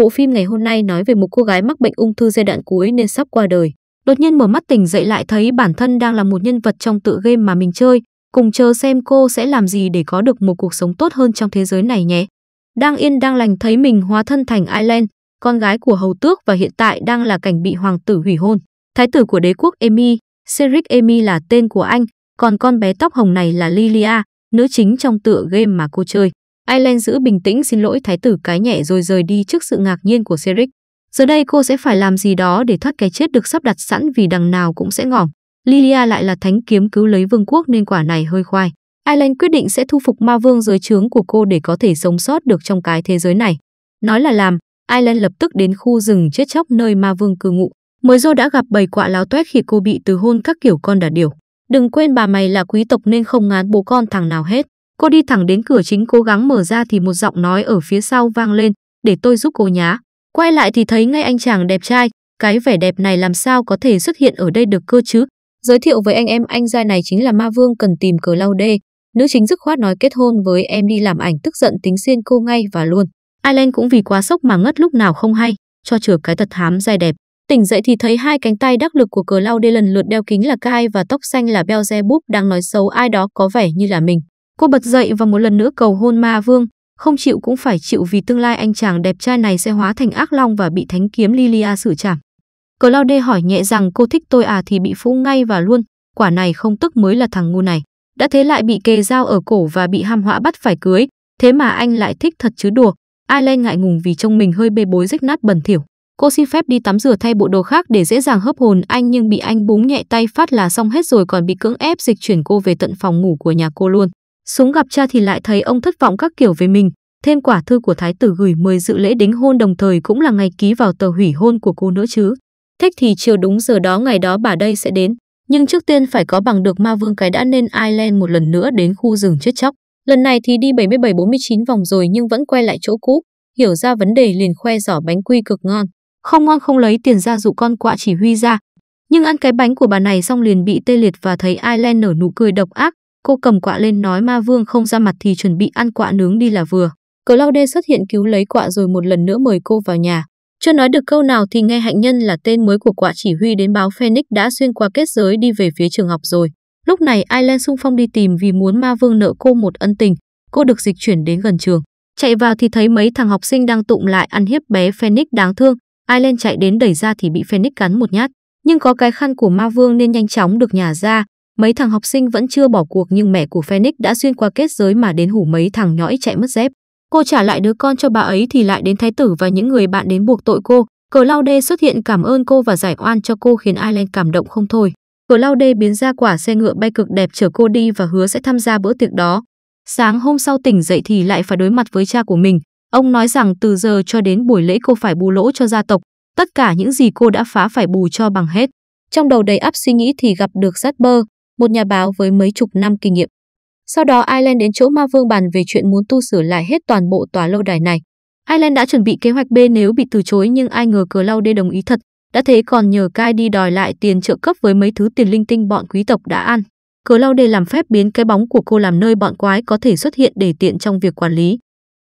Bộ phim ngày hôm nay nói về một cô gái mắc bệnh ung thư giai đoạn cuối nên sắp qua đời. Đột nhiên mở mắt tỉnh dậy lại thấy bản thân đang là một nhân vật trong tựa game mà mình chơi, cùng chờ xem cô sẽ làm gì để có được một cuộc sống tốt hơn trong thế giới này nhé. Đang yên đang lành thấy mình hóa thân thành Ireland, con gái của hầu tước và hiện tại đang là cảnh bị hoàng tử hủy hôn. Thái tử của đế quốc Emi, Cedric Emi là tên của anh, còn con bé tóc hồng này là Lilia, nữ chính trong tựa game mà cô chơi. Ireland giữ bình tĩnh xin lỗi thái tử cái nhẹ rồi rời đi trước sự ngạc nhiên của Cedric. Giờ đây cô sẽ phải làm gì đó để thoát cái chết được sắp đặt sẵn vì đằng nào cũng sẽ ngỏm. Lilia lại là thánh kiếm cứu lấy vương quốc nên quả này hơi khoai. Ireland quyết định sẽ thu phục ma vương dưới trướng của cô để có thể sống sót được trong cái thế giới này. Nói là làm, Ireland lập tức đến khu rừng chết chóc nơi ma vương cư ngụ. Mới rồi đã gặp bầy quạ láo toét khi cô bị từ hôn các kiểu con đà điểu. Đừng quên bà mày là quý tộc nên không ngán bố con thằng nào hết. Cô đi thẳng đến cửa chính cố gắng mở ra thì một giọng nói ở phía sau vang lên, để tôi giúp cô nhá. Quay lại thì thấy ngay anh chàng đẹp trai, cái vẻ đẹp này làm sao có thể xuất hiện ở đây được cơ chứ. Giới thiệu với anh em anh giai này chính là ma vương cần tìm cờ lau đê. Nữ chính dứt khoát nói kết hôn với em đi làm ảnh tức giận tính xiên cô ngay và luôn. Island cũng vì quá sốc mà ngất lúc nào không hay, cho chừa cái thật hám dai đẹp. Tỉnh dậy thì thấy hai cánh tay đắc lực của cờ lau đê lần lượt đeo kính là Kai và tóc xanh là Belzebub đang nói xấu ai đó có vẻ như là mình. Cô bật dậy và một lần nữa cầu hôn ma vương, không chịu cũng phải chịu vì tương lai anh chàng đẹp trai này sẽ hóa thành ác long và bị thánh kiếm Lilia xử trảm. Cờ Lao Đê hỏi nhẹ rằng cô thích tôi à thì bị phũ ngay và luôn, quả này không tức mới là thằng ngu này. Đã thế lại bị kề dao ở cổ và bị ham họa bắt phải cưới, thế mà anh lại thích thật chứ đùa. Ai lên ngại ngùng vì trông mình hơi bê bối rách nát bẩn thỉu. Cô xin phép đi tắm rửa thay bộ đồ khác để dễ dàng hấp hồn anh nhưng bị anh búng nhẹ tay phát là xong hết rồi còn bị cưỡng ép dịch chuyển cô về tận phòng ngủ của nhà cô luôn. Xuống gặp cha thì lại thấy ông thất vọng các kiểu về mình, thêm quả thư của thái tử gửi mời dự lễ đính hôn đồng thời cũng là ngày ký vào tờ hủy hôn của cô nữa chứ. Thích thì chiều đúng giờ đó ngày đó bà đây sẽ đến, nhưng trước tiên phải có bằng được ma vương cái đã nên Ireland một lần nữa đến khu rừng chết chóc. Lần này thì đi 77-49 vòng rồi nhưng vẫn quay lại chỗ cũ, hiểu ra vấn đề liền khoe giỏ bánh quy cực ngon. Không ngon không lấy tiền ra dụ con quạ chỉ huy ra. Nhưng ăn cái bánh của bà này xong liền bị tê liệt và thấy Ireland nở nụ cười độc ác, Cô cầm quạ lên nói ma vương không ra mặt thì chuẩn bị ăn quạ nướng đi là vừa. đê xuất hiện cứu lấy quạ rồi một lần nữa mời cô vào nhà. Chưa nói được câu nào thì nghe hạnh nhân là tên mới của quạ chỉ huy đến báo Phoenix đã xuyên qua kết giới đi về phía trường học rồi. Lúc này Island sung phong đi tìm vì muốn ma vương nợ cô một ân tình. Cô được dịch chuyển đến gần trường. Chạy vào thì thấy mấy thằng học sinh đang tụng lại ăn hiếp bé Phoenix đáng thương. Island chạy đến đẩy ra thì bị Phoenix cắn một nhát. Nhưng có cái khăn của ma vương nên nhanh chóng được nhả ra. Mấy thằng học sinh vẫn chưa bỏ cuộc nhưng mẹ của Phoenix đã xuyên qua kết giới mà đến hủ mấy thằng nhõi chạy mất dép. Cô trả lại đứa con cho bà ấy thì lại đến thái tử và những người bạn đến buộc tội cô. Cờ Lao Đê xuất hiện cảm ơn cô và giải oan cho cô khiến Ireland cảm động không thôi. Cờ Lao Đê biến ra quả xe ngựa bay cực đẹp chở cô đi và hứa sẽ tham gia bữa tiệc đó. Sáng hôm sau tỉnh dậy thì lại phải đối mặt với cha của mình. Ông nói rằng từ giờ cho đến buổi lễ cô phải bù lỗ cho gia tộc. Tất cả những gì cô đã phá phải bù cho bằng hết. Trong đầu đầy áp suy nghĩ thì gặp được Jasper, một nhà báo với mấy chục năm kinh nghiệm. Sau đó Ireland đến chỗ Ma Vương bàn về chuyện muốn tu sửa lại hết toàn bộ tòa lâu đài này. Ireland đã chuẩn bị kế hoạch B nếu bị từ chối nhưng ai ngờ cờ lau đê đồng ý thật, đã thế còn nhờ cai đi đòi lại tiền trợ cấp với mấy thứ tiền linh tinh bọn quý tộc đã ăn. Cờ lau đê làm phép biến cái bóng của cô làm nơi bọn quái có thể xuất hiện để tiện trong việc quản lý.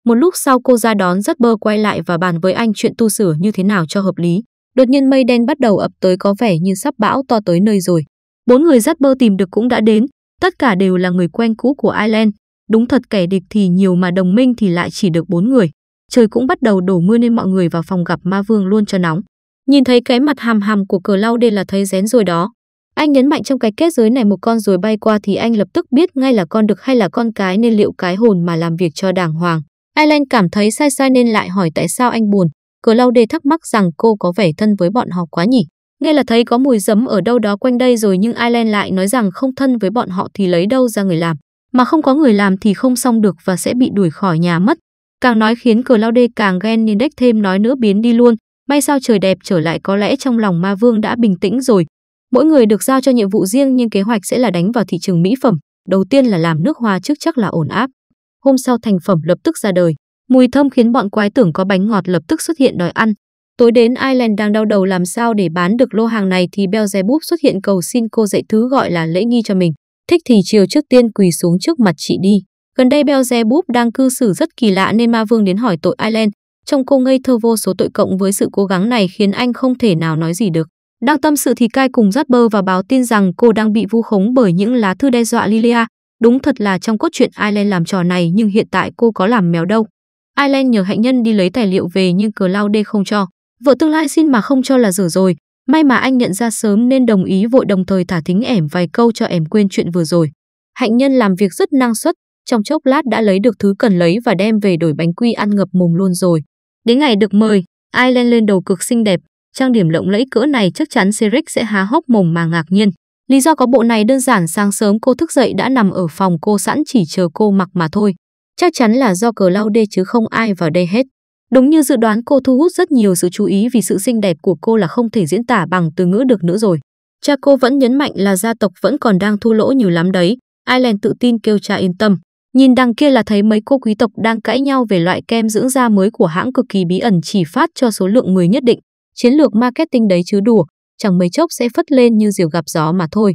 Một lúc sau cô ra đón rất bơ quay lại và bàn với anh chuyện tu sửa như thế nào cho hợp lý. Đột nhiên mây đen bắt đầu ập tới có vẻ như sắp bão to tới nơi rồi. Bốn người rapper tìm được cũng đã đến, tất cả đều là người quen cũ của Ireland. Đúng thật kẻ địch thì nhiều mà đồng minh thì lại chỉ được bốn người. Trời cũng bắt đầu đổ mưa nên mọi người vào phòng gặp ma vương luôn cho nóng. Nhìn thấy cái mặt hàm hàm của cờ lau đen là thấy rén rồi đó. Anh nhấn mạnh trong cái kết giới này một con rồi bay qua thì anh lập tức biết ngay là con được hay là con cái nên liệu cái hồn mà làm việc cho đàng hoàng. Ireland cảm thấy sai sai nên lại hỏi tại sao anh buồn. Cờ lau Đề thắc mắc rằng cô có vẻ thân với bọn họ quá nhỉ. Nghe là thấy có mùi giấm ở đâu đó quanh đây rồi nhưng Ireland lại nói rằng không thân với bọn họ thì lấy đâu ra người làm. Mà không có người làm thì không xong được và sẽ bị đuổi khỏi nhà mất. Càng nói khiến cờ lao đê càng ghen nên đếch thêm nói nữa biến đi luôn. May sao trời đẹp trở lại có lẽ trong lòng ma vương đã bình tĩnh rồi. Mỗi người được giao cho nhiệm vụ riêng nhưng kế hoạch sẽ là đánh vào thị trường mỹ phẩm. Đầu tiên là làm nước hoa trước chắc là ổn áp. Hôm sau thành phẩm lập tức ra đời. Mùi thơm khiến bọn quái tưởng có bánh ngọt lập tức xuất hiện đòi ăn. Tối đến Ireland đang đau đầu làm sao để bán được lô hàng này thì Belzebub xuất hiện cầu xin cô dạy thứ gọi là lễ nghi cho mình. Thích thì chiều trước tiên quỳ xuống trước mặt chị đi. Gần đây Belzebub đang cư xử rất kỳ lạ nên ma vương đến hỏi tội Ireland. Trong cô ngây thơ vô số tội cộng với sự cố gắng này khiến anh không thể nào nói gì được. Đang tâm sự thì cai cùng Jasper và báo tin rằng cô đang bị vu khống bởi những lá thư đe dọa Lilia. Đúng thật là trong cốt truyện Ireland làm trò này nhưng hiện tại cô có làm mèo đâu. Ireland nhờ hạnh nhân đi lấy tài liệu về nhưng Claude không cho. Vợ tương lai xin mà không cho là dở rồi, may mà anh nhận ra sớm nên đồng ý vội đồng thời thả thính ẻm vài câu cho ẻm quên chuyện vừa rồi. Hạnh nhân làm việc rất năng suất, trong chốc lát đã lấy được thứ cần lấy và đem về đổi bánh quy ăn ngập mồm luôn rồi. Đến ngày được mời, Ireland lên đầu cực xinh đẹp, trang điểm lộng lẫy cỡ này chắc chắn Cedric sẽ há hốc mồm mà ngạc nhiên. Lý do có bộ này đơn giản sáng sớm cô thức dậy đã nằm ở phòng cô sẵn chỉ chờ cô mặc mà thôi. Chắc chắn là do cờ lau đê chứ không ai vào đây hết. Đúng như dự đoán cô thu hút rất nhiều sự chú ý vì sự xinh đẹp của cô là không thể diễn tả bằng từ ngữ được nữa rồi. Cha cô vẫn nhấn mạnh là gia tộc vẫn còn đang thua lỗ nhiều lắm đấy. Ireland tự tin kêu cha yên tâm. Nhìn đằng kia là thấy mấy cô quý tộc đang cãi nhau về loại kem dưỡng da mới của hãng cực kỳ bí ẩn chỉ phát cho số lượng người nhất định. Chiến lược marketing đấy chứ đùa, chẳng mấy chốc sẽ phất lên như diều gặp gió mà thôi.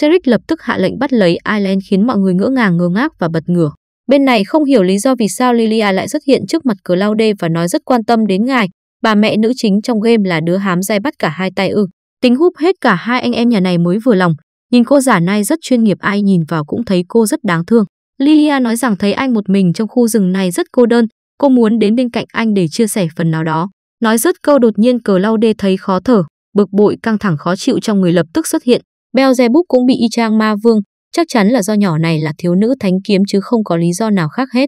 Cedric lập tức hạ lệnh bắt lấy Ireland khiến mọi người ngỡ ngàng ngơ ngác và bật ngửa. Bên này không hiểu lý do vì sao Lilia lại xuất hiện trước mặt Claude và nói rất quan tâm đến ngài. Bà mẹ nữ chính trong game là đứa hám dai bắt cả hai tay ư. Tính húp hết cả hai anh em nhà này mới vừa lòng. Nhìn cô giả nai rất chuyên nghiệp ai nhìn vào cũng thấy cô rất đáng thương. Lilia nói rằng thấy anh một mình trong khu rừng này rất cô đơn. Cô muốn đến bên cạnh anh để chia sẻ phần nào đó. Nói rất câu đột nhiên Claude thấy khó thở. Bực bội căng thẳng khó chịu trong người lập tức xuất hiện. Belzebub cũng bị y chang ma vương Chắc chắn là do nhỏ này là thiếu nữ thánh kiếm chứ không có lý do nào khác hết.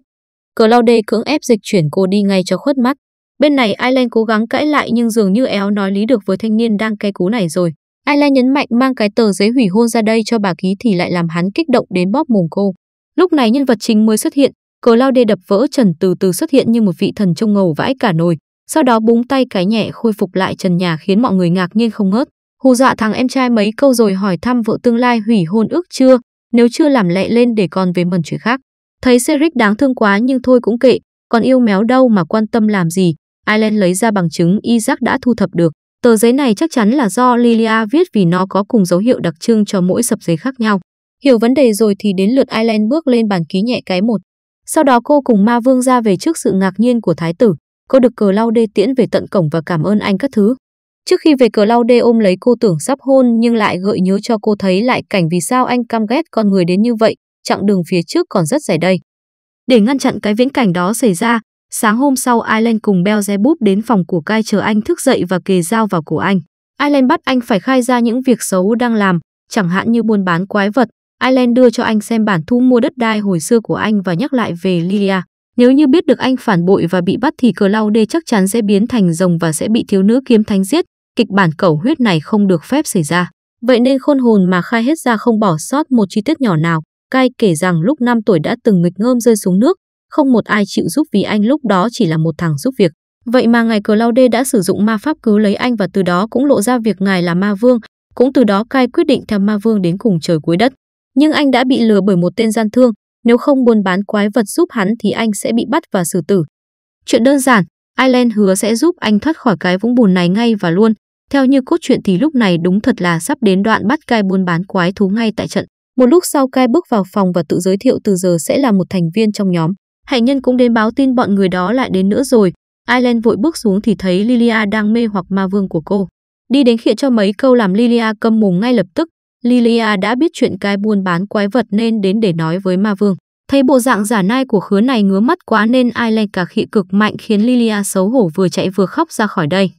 Claude cưỡng ép dịch chuyển cô đi ngay cho khuất mắt. Bên này Ireland cố gắng cãi lại nhưng dường như éo nói lý được với thanh niên đang cay cú này rồi. Ireland nhấn mạnh mang cái tờ giấy hủy hôn ra đây cho bà ký thì lại làm hắn kích động đến bóp mồm cô. Lúc này nhân vật chính mới xuất hiện, Claude đập vỡ trần từ từ xuất hiện như một vị thần trông ngầu vãi cả nồi. Sau đó búng tay cái nhẹ khôi phục lại trần nhà khiến mọi người ngạc nhiên không ngớt. Hù dọa thằng em trai mấy câu rồi hỏi thăm vợ tương lai hủy hôn ước chưa, nếu chưa làm lẹ lên để còn về mần chuyện khác. Thấy Cedric đáng thương quá nhưng thôi cũng kệ, còn yêu méo đâu mà quan tâm làm gì. Ireland lấy ra bằng chứng Isaac đã thu thập được. Tờ giấy này chắc chắn là do Lilia viết vì nó có cùng dấu hiệu đặc trưng cho mỗi sập giấy khác nhau. Hiểu vấn đề rồi thì đến lượt Ireland bước lên bàn ký nhẹ cái một. Sau đó cô cùng ma vương ra về trước sự ngạc nhiên của thái tử. Cô được cờ lau đê tiễn về tận cổng và cảm ơn anh các thứ. Trước khi về cờ lau đê ôm lấy cô tưởng sắp hôn nhưng lại gợi nhớ cho cô thấy lại cảnh vì sao anh căm ghét con người đến như vậy, chặng đường phía trước còn rất dài đây. Để ngăn chặn cái viễn cảnh đó xảy ra, sáng hôm sau Ireland cùng Belzebub đến phòng của Kai chờ anh thức dậy và kề dao vào cổ anh. Ireland bắt anh phải khai ra những việc xấu đang làm, chẳng hạn như buôn bán quái vật. Ireland đưa cho anh xem bản thu mua đất đai hồi xưa của anh và nhắc lại về Lilia. Nếu như biết được anh phản bội và bị bắt thì cờ lau đê chắc chắn sẽ biến thành rồng và sẽ bị thiếu nữ kiếm thánh giết. Kịch bản cẩu huyết này không được phép xảy ra. Vậy nên khôn hồn mà khai hết ra không bỏ sót một chi tiết nhỏ nào. Cai kể rằng lúc 5 tuổi đã từng nghịch ngơm rơi xuống nước, không một ai chịu giúp vì anh lúc đó chỉ là một thằng giúp việc. Vậy mà ngài cờ lao đê đã sử dụng ma pháp cứu lấy anh và từ đó cũng lộ ra việc ngài là ma vương, cũng từ đó cai quyết định theo ma vương đến cùng trời cuối đất. Nhưng anh đã bị lừa bởi một tên gian thương, nếu không buôn bán quái vật giúp hắn thì anh sẽ bị bắt và xử tử. Chuyện đơn giản, Ireland hứa sẽ giúp anh thoát khỏi cái vũng bùn này ngay và luôn, theo như cốt truyện thì lúc này đúng thật là sắp đến đoạn bắt cai buôn bán quái thú ngay tại trận. Một lúc sau cai bước vào phòng và tự giới thiệu từ giờ sẽ là một thành viên trong nhóm. Hạnh nhân cũng đến báo tin bọn người đó lại đến nữa rồi. Island vội bước xuống thì thấy Lilia đang mê hoặc ma vương của cô. Đi đến khịa cho mấy câu làm Lilia câm mồm ngay lập tức. Lilia đã biết chuyện cai buôn bán quái vật nên đến để nói với ma vương. Thấy bộ dạng giả nai của khứa này ngứa mắt quá nên Island cả khị cực mạnh khiến Lilia xấu hổ vừa chạy vừa khóc ra khỏi đây.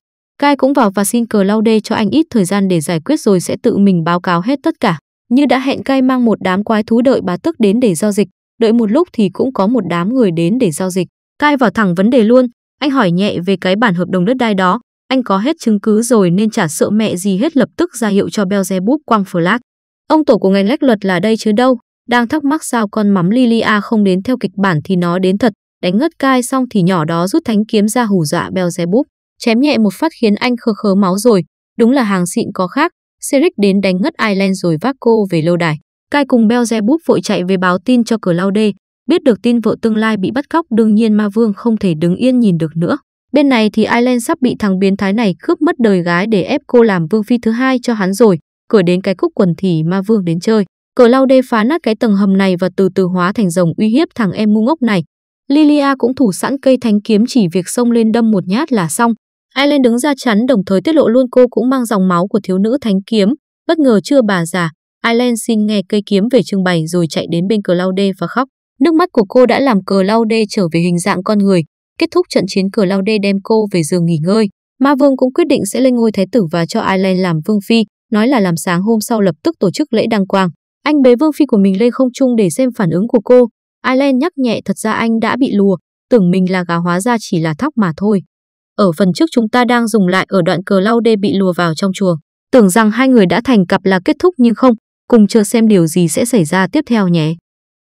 Kai cũng vào và xin cờ lau đê cho anh ít thời gian để giải quyết rồi sẽ tự mình báo cáo hết tất cả. Như đã hẹn Kai mang một đám quái thú đợi bà tức đến để giao dịch, đợi một lúc thì cũng có một đám người đến để giao dịch. Kai vào thẳng vấn đề luôn, anh hỏi nhẹ về cái bản hợp đồng đất đai đó, anh có hết chứng cứ rồi nên chả sợ mẹ gì hết lập tức ra hiệu cho Belzebub quăng flash. Ông tổ của ngành lách luật là đây chứ đâu, đang thắc mắc sao con mắm Lilia không đến theo kịch bản thì nó đến thật, đánh ngất Kai xong thì nhỏ đó rút thánh kiếm ra hù dọa Belzebub. Chém nhẹ một phát khiến anh khơ khớ máu rồi, đúng là hàng xịn có khác. Ceric đến đánh ngất Ireland rồi vác cô về lâu đài. Cai cùng Belzebub vội chạy về báo tin cho cờ lao đê. Biết được tin vợ tương lai bị bắt cóc đương nhiên ma vương không thể đứng yên nhìn được nữa. Bên này thì Ireland sắp bị thằng biến thái này cướp mất đời gái để ép cô làm vương phi thứ hai cho hắn rồi. Cửa đến cái khúc quần thì ma vương đến chơi. Cờ lao đê phá nát cái tầng hầm này và từ từ hóa thành rồng uy hiếp thằng em ngu ngốc này. Lilia cũng thủ sẵn cây thánh kiếm chỉ việc xông lên đâm một nhát là xong, Ireland đứng ra chắn đồng thời tiết lộ luôn cô cũng mang dòng máu của thiếu nữ thánh kiếm. Bất ngờ chưa bà già, Ireland xin nghe cây kiếm về trưng bày rồi chạy đến bên cờ Laude và khóc. Nước mắt của cô đã làm cờ Laude trở về hình dạng con người. Kết thúc trận chiến cờ Laude đem cô về giường nghỉ ngơi. Ma Vương cũng quyết định sẽ lên ngôi thái tử và cho Ireland làm vương phi, nói là làm sáng hôm sau lập tức tổ chức lễ đăng quang. Anh bế vương phi của mình lên không trung để xem phản ứng của cô. Ireland nhắc nhẹ thật ra anh đã bị lùa, tưởng mình là gà hóa ra chỉ là thóc mà thôi. Ở phần trước chúng ta đang dùng lại ở đoạn cờ lau đê bị lùa vào trong chùa Tưởng rằng hai người đã thành cặp là kết thúc nhưng không, cùng chờ xem điều gì sẽ xảy ra tiếp theo nhé.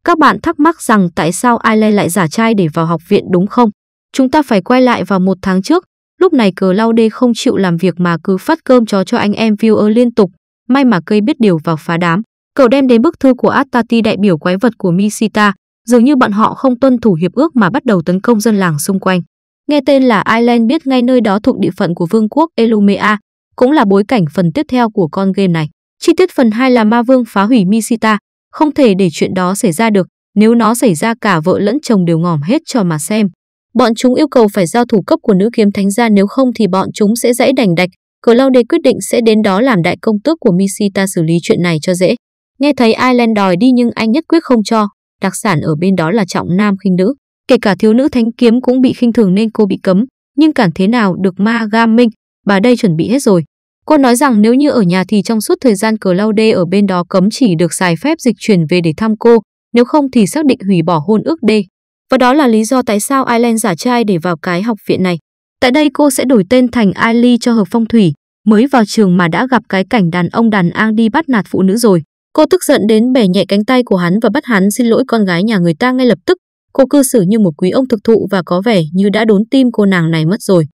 Các bạn thắc mắc rằng tại sao Ai lại giả trai để vào học viện đúng không? Chúng ta phải quay lại vào một tháng trước, lúc này cờ lau đê không chịu làm việc mà cứ phát cơm chó cho anh em viewer liên tục, may mà cây biết điều vào phá đám. Cậu đem đến bức thư của Atati đại biểu quái vật của Misita, dường như bọn họ không tuân thủ hiệp ước mà bắt đầu tấn công dân làng xung quanh. Nghe tên là Ireland biết ngay nơi đó thuộc địa phận của vương quốc Elumea, cũng là bối cảnh phần tiếp theo của con game này. Chi tiết phần 2 là ma vương phá hủy Misita, không thể để chuyện đó xảy ra được, nếu nó xảy ra cả vợ lẫn chồng đều ngỏm hết cho mà xem. Bọn chúng yêu cầu phải giao thủ cấp của nữ kiếm thánh ra nếu không thì bọn chúng sẽ dãy đành đạch. Cờ lâu đề quyết định sẽ đến đó làm đại công tước của Misita xử lý chuyện này cho dễ. Nghe thấy Ireland đòi đi nhưng anh nhất quyết không cho, đặc sản ở bên đó là trọng nam khinh nữ. Kể cả thiếu nữ thánh kiếm cũng bị khinh thường nên cô bị cấm, nhưng cản thế nào được ma ga minh, bà đây chuẩn bị hết rồi. Cô nói rằng nếu như ở nhà thì trong suốt thời gian cờ lau đê ở bên đó cấm chỉ được xài phép dịch chuyển về để thăm cô, nếu không thì xác định hủy bỏ hôn ước đê. Và đó là lý do tại sao Ireland giả trai để vào cái học viện này. Tại đây cô sẽ đổi tên thành Ailey cho hợp phong thủy, mới vào trường mà đã gặp cái cảnh đàn ông đàn an đi bắt nạt phụ nữ rồi. Cô tức giận đến bẻ nhẹ cánh tay của hắn và bắt hắn xin lỗi con gái nhà người ta ngay lập tức, Cô cư xử như một quý ông thực thụ và có vẻ như đã đốn tim cô nàng này mất rồi.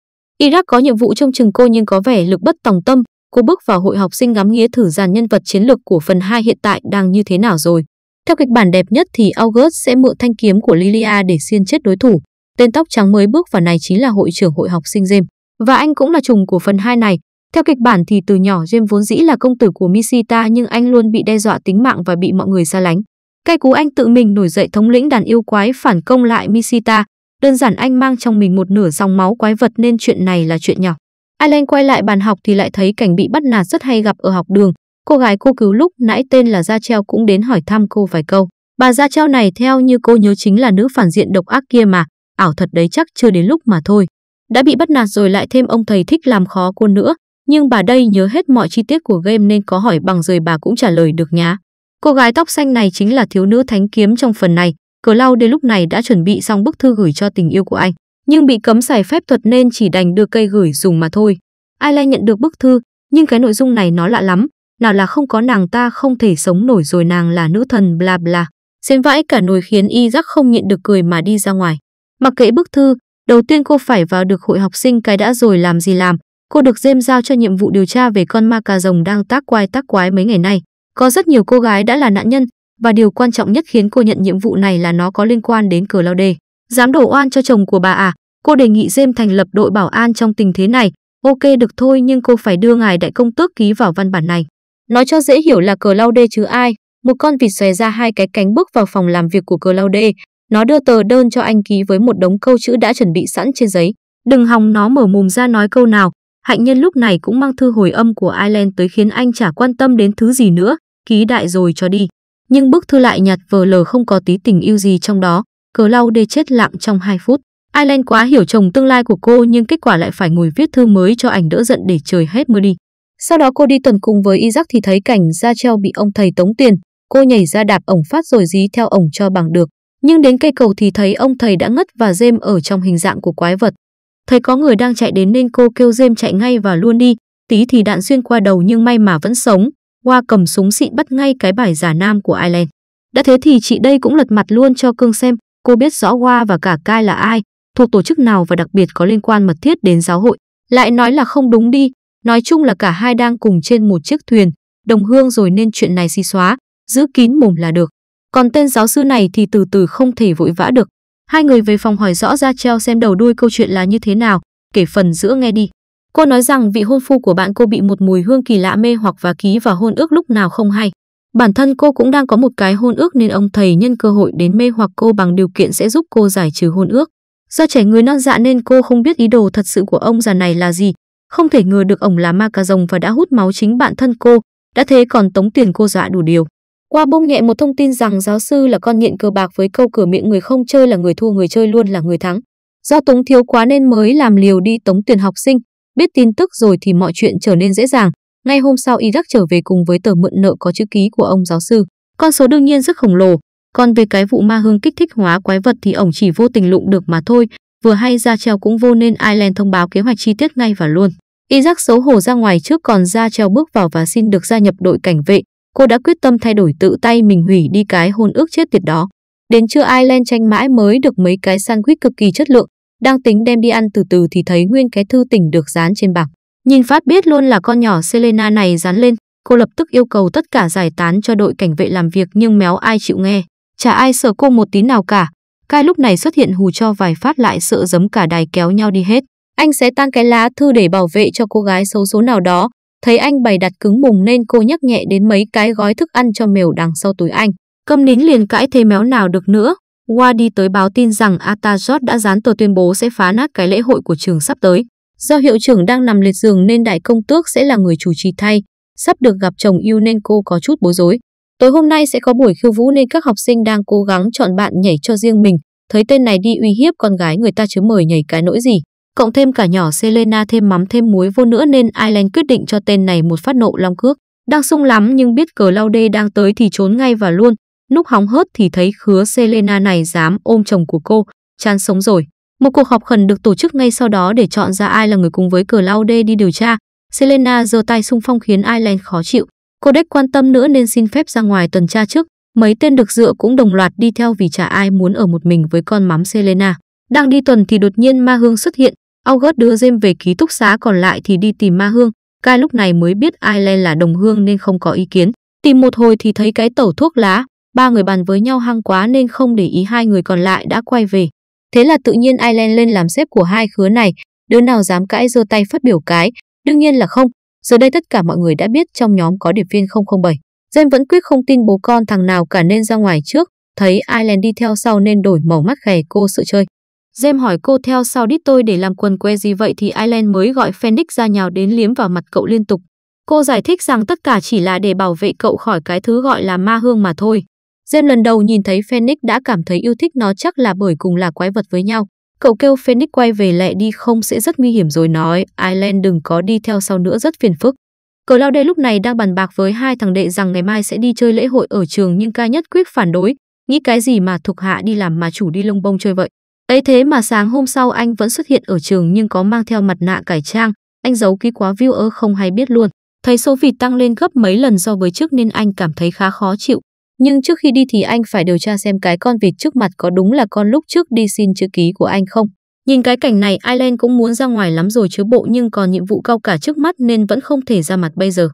Iraq có nhiệm vụ trông chừng cô nhưng có vẻ lực bất tòng tâm. Cô bước vào hội học sinh ngắm nghía thử dàn nhân vật chiến lược của phần 2 hiện tại đang như thế nào rồi. Theo kịch bản đẹp nhất thì August sẽ mượn thanh kiếm của Lilia để xiên chết đối thủ. Tên tóc trắng mới bước vào này chính là hội trưởng hội học sinh James. Và anh cũng là trùng của phần 2 này. Theo kịch bản thì từ nhỏ James vốn dĩ là công tử của Misita nhưng anh luôn bị đe dọa tính mạng và bị mọi người xa lánh. Cây cú anh tự mình nổi dậy thống lĩnh đàn yêu quái phản công lại Misita, đơn giản anh mang trong mình một nửa dòng máu quái vật nên chuyện này là chuyện nhỏ. Alan quay lại bàn học thì lại thấy cảnh bị bắt nạt rất hay gặp ở học đường. Cô gái cô cứu lúc nãy tên là Gia Treo cũng đến hỏi thăm cô vài câu. Bà Gia Treo này theo như cô nhớ chính là nữ phản diện độc ác kia mà, ảo thật đấy chắc chưa đến lúc mà thôi. Đã bị bắt nạt rồi lại thêm ông thầy thích làm khó cô nữa, nhưng bà đây nhớ hết mọi chi tiết của game nên có hỏi bằng rời bà cũng trả lời được nhá. Cô gái tóc xanh này chính là thiếu nữ thánh kiếm trong phần này. Cờ lau đến lúc này đã chuẩn bị xong bức thư gửi cho tình yêu của anh, nhưng bị cấm xài phép thuật nên chỉ đành đưa cây gửi dùng mà thôi. Ai Lai nhận được bức thư, nhưng cái nội dung này nó lạ lắm. Nào là không có nàng ta không thể sống nổi rồi nàng là nữ thần bla bla. Xem vãi cả nồi khiến y rắc không nhịn được cười mà đi ra ngoài. Mặc kệ bức thư, đầu tiên cô phải vào được hội học sinh cái đã rồi làm gì làm. Cô được dêm giao cho nhiệm vụ điều tra về con ma cà rồng đang tác quái tác quái mấy ngày nay. Có rất nhiều cô gái đã là nạn nhân và điều quan trọng nhất khiến cô nhận nhiệm vụ này là nó có liên quan đến cờ lao đề. Dám đổ oan cho chồng của bà à? Cô đề nghị Jem thành lập đội bảo an trong tình thế này. Ok được thôi nhưng cô phải đưa ngài đại công tước ký vào văn bản này. Nói cho dễ hiểu là cờ lao đê chứ ai. Một con vịt xòe ra hai cái cánh bước vào phòng làm việc của cờ lao đê. Nó đưa tờ đơn cho anh ký với một đống câu chữ đã chuẩn bị sẵn trên giấy. Đừng hòng nó mở mồm ra nói câu nào. Hạnh nhân lúc này cũng mang thư hồi âm của Ireland tới khiến anh chả quan tâm đến thứ gì nữa ký đại rồi cho đi. Nhưng bức thư lại nhạt vờ lờ không có tí tình yêu gì trong đó, cờ lau đê chết lặng trong 2 phút. Ireland quá hiểu chồng tương lai của cô nhưng kết quả lại phải ngồi viết thư mới cho ảnh đỡ giận để trời hết mưa đi. Sau đó cô đi tuần cùng với Isaac thì thấy cảnh ra Treo bị ông thầy tống tiền. Cô nhảy ra đạp ổng phát rồi dí theo ổng cho bằng được. Nhưng đến cây cầu thì thấy ông thầy đã ngất và dêm ở trong hình dạng của quái vật. Thấy có người đang chạy đến nên cô kêu dêm chạy ngay và luôn đi. Tí thì đạn xuyên qua đầu nhưng may mà vẫn sống. Hoa cầm súng xịn bắt ngay cái bài giả nam của Ireland. Đã thế thì chị đây cũng lật mặt luôn cho Cương xem, cô biết rõ Hoa và cả Kai là ai, thuộc tổ chức nào và đặc biệt có liên quan mật thiết đến giáo hội. Lại nói là không đúng đi, nói chung là cả hai đang cùng trên một chiếc thuyền, đồng hương rồi nên chuyện này xì xóa, giữ kín mồm là được. Còn tên giáo sư này thì từ từ không thể vội vã được. Hai người về phòng hỏi rõ ra treo xem đầu đuôi câu chuyện là như thế nào, kể phần giữa nghe đi. Cô nói rằng vị hôn phu của bạn cô bị một mùi hương kỳ lạ mê hoặc và ký vào hôn ước lúc nào không hay. Bản thân cô cũng đang có một cái hôn ước nên ông thầy nhân cơ hội đến mê hoặc cô bằng điều kiện sẽ giúp cô giải trừ hôn ước. Do trẻ người non dạ nên cô không biết ý đồ thật sự của ông già này là gì. Không thể ngờ được ông là ma cà rồng và đã hút máu chính bản thân cô. Đã thế còn tống tiền cô dọa đủ điều. Qua bông nhẹ một thông tin rằng giáo sư là con nghiện cờ bạc với câu cửa miệng người không chơi là người thua người chơi luôn là người thắng. Do túng thiếu quá nên mới làm liều đi tống tiền học sinh. Biết tin tức rồi thì mọi chuyện trở nên dễ dàng. Ngay hôm sau Iraq trở về cùng với tờ mượn nợ có chữ ký của ông giáo sư. Con số đương nhiên rất khổng lồ. Còn về cái vụ ma hương kích thích hóa quái vật thì ổng chỉ vô tình lụng được mà thôi. Vừa hay ra treo cũng vô nên Ireland thông báo kế hoạch chi tiết ngay và luôn. Isaac xấu hổ ra ngoài trước còn ra treo bước vào và xin được gia nhập đội cảnh vệ. Cô đã quyết tâm thay đổi tự tay mình hủy đi cái hôn ước chết tiệt đó. Đến trưa Ireland tranh mãi mới được mấy cái sandwich cực kỳ chất lượng, đang tính đem đi ăn từ từ thì thấy nguyên cái thư tình được dán trên bảng. Nhìn phát biết luôn là con nhỏ Selena này dán lên, cô lập tức yêu cầu tất cả giải tán cho đội cảnh vệ làm việc nhưng méo ai chịu nghe, chả ai sợ cô một tí nào cả. Cai lúc này xuất hiện hù cho vài phát lại sợ giấm cả đài kéo nhau đi hết. Anh sẽ tan cái lá thư để bảo vệ cho cô gái xấu số nào đó. Thấy anh bày đặt cứng mùng nên cô nhắc nhẹ đến mấy cái gói thức ăn cho mèo đằng sau túi anh. cầm nín liền cãi thế méo nào được nữa. Qua đi tới báo tin rằng Atajot đã dán tờ tuyên bố sẽ phá nát cái lễ hội của trường sắp tới. Do hiệu trưởng đang nằm liệt giường nên đại công tước sẽ là người chủ trì thay. Sắp được gặp chồng yêu nên cô có chút bối rối. Tối hôm nay sẽ có buổi khiêu vũ nên các học sinh đang cố gắng chọn bạn nhảy cho riêng mình. Thấy tên này đi uy hiếp con gái người ta chứ mời nhảy cái nỗi gì. Cộng thêm cả nhỏ Selena thêm mắm thêm muối vô nữa nên Ireland quyết định cho tên này một phát nộ long cước. Đang sung lắm nhưng biết cờ lau đê đang tới thì trốn ngay và luôn. Lúc hóng hớt thì thấy khứa Selena này dám ôm chồng của cô, chán sống rồi. Một cuộc họp khẩn được tổ chức ngay sau đó để chọn ra ai là người cùng với cờ Claude đi điều tra. Selena giơ tay xung phong khiến Ireland khó chịu. Cô đếch quan tâm nữa nên xin phép ra ngoài tuần tra trước. Mấy tên được dựa cũng đồng loạt đi theo vì chả ai muốn ở một mình với con mắm Selena. Đang đi tuần thì đột nhiên Ma Hương xuất hiện. August đưa James về ký túc xá còn lại thì đi tìm Ma Hương. Kai lúc này mới biết Ireland là đồng hương nên không có ý kiến. Tìm một hồi thì thấy cái tẩu thuốc lá, ba người bàn với nhau hăng quá nên không để ý hai người còn lại đã quay về. Thế là tự nhiên Ireland lên làm xếp của hai khứa này, đứa nào dám cãi giơ tay phát biểu cái, đương nhiên là không. Giờ đây tất cả mọi người đã biết trong nhóm có điệp viên 007. Jen vẫn quyết không tin bố con thằng nào cả nên ra ngoài trước, thấy Ireland đi theo sau nên đổi màu mắt khè cô sự chơi. Jem hỏi cô theo sau đít tôi để làm quần que gì vậy thì Ireland mới gọi phoenix ra nhào đến liếm vào mặt cậu liên tục. Cô giải thích rằng tất cả chỉ là để bảo vệ cậu khỏi cái thứ gọi là ma hương mà thôi. James lần đầu nhìn thấy Phoenix đã cảm thấy yêu thích nó chắc là bởi cùng là quái vật với nhau. Cậu kêu Phoenix quay về lại đi không sẽ rất nguy hiểm rồi nói Ireland đừng có đi theo sau nữa rất phiền phức. Cờ lao đê lúc này đang bàn bạc với hai thằng đệ rằng ngày mai sẽ đi chơi lễ hội ở trường nhưng ca nhất quyết phản đối. Nghĩ cái gì mà thuộc hạ đi làm mà chủ đi lông bông chơi vậy. ấy thế mà sáng hôm sau anh vẫn xuất hiện ở trường nhưng có mang theo mặt nạ cải trang. Anh giấu ký quá viewer không hay biết luôn. Thấy số vịt tăng lên gấp mấy lần so với trước nên anh cảm thấy khá khó chịu. Nhưng trước khi đi thì anh phải điều tra xem cái con vịt trước mặt có đúng là con lúc trước đi xin chữ ký của anh không. Nhìn cái cảnh này Island cũng muốn ra ngoài lắm rồi chứ bộ nhưng còn nhiệm vụ cao cả trước mắt nên vẫn không thể ra mặt bây giờ.